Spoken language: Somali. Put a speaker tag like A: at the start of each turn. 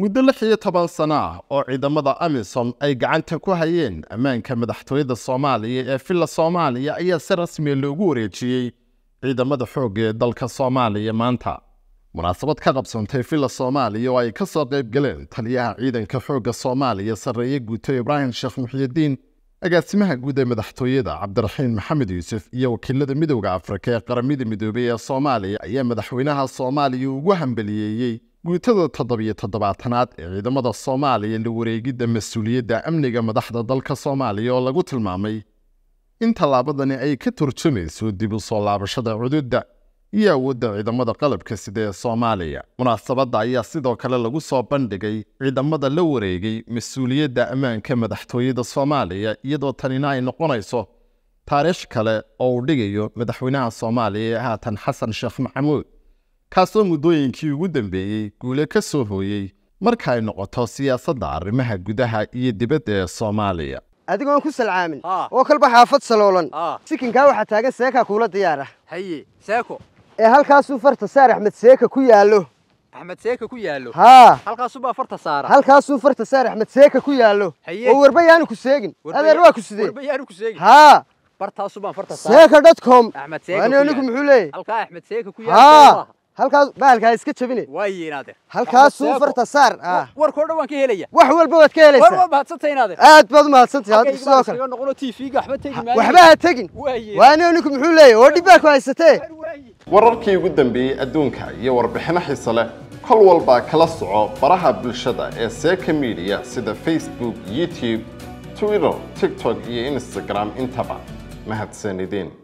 A: muddo lix iyo toban sano ah oo ciidamada amisom ay gacanta ku hayeen ammaanka madaxtooyada soomaaliya ee villa soomaaliya ayaa si rasmiya ah loogu wareejiyey ciidamada xoogga ee dalka soomaaliya maanta munaasabad ka qabsantay villa soomaaliya oo ay ka soo qayb galeen taliyaha ciidanka xoogga soomaaliya sarreeye guuto ibraahim sheekh muxiyidiin agaasimaha guud ee madaxtooyada cabdiraxiin maxamed yuusuf iyo wakiilada midowda afrika ee qaramada midoobey ee soomaaliya ayaa madaxweynaha soomaaliya ugu hambaliyeeyey guutada toddobiyo toddobaatanaad ee ciidamada soomaaliya la wareegidda mas-uuliyadda amniga madaxda dalka soomaaliya oo lagu tilmaamay in tallaabadani ay ka turjumayso dib u soo laabashada cududda iyo awoodda ciidamada qalabka sida ee soomaaliya munaasabadda ayaa sidoo kale lagu soo bandhigay ciidamada la wareegay mas-uuliyadda ammaanka madaxtooyada soomaaliya iyadoo tanina ay noqonayso taariikh kale oo uu dhigayo madaxweynaha soomaaliya ee haatan xasan sheekh maxamuud kaasoo muddooyinkii ugu dambeeyey guule ka soo hooyey marka ay noqoto siyaasadda arrimaha gudaha iyo dibadda ee soomaaliya
B: adigoon ku salcaamin oo kalba xaafad saloolan sikinkaa waxaa taagan seeka kuula diyaara haye seeko ee halkaasuu farta saar axmed seeka ku yaallo axmed seeka ku yaallo haa halkaasuubaa farta saara halkaasuu farta saar axmed seeka ku yaallo oo warba yaanu ku seegin adeer waa ku sidee warba yaanu ku seegin haa bartaasubaan farta saara seeka dot com axmed seeka ku yaallo anigu muxuu leeyahay halkaa axmed seeka ku yaallo halkaas bahalkaa iska jabine waa yinaade halkaasuu farta saar ah. warkoo dhan waan ka helaya wax walba waad ka helaysaa waa mahadsanta inaade aad baad umahadsantay hadda sidoo kale noqono tv ga waxba tegin waxba ha tegin waana ninku
A: muxuu leeyahay oo dhib ku haysatee wararkii ugu dambeeyey adduunka iyo warbixino xiise leh kol walbaa kala soco baraha bulshada ee seeka media sida facebook youtube twitter tiktok iyo instagram intaba mahadsanideen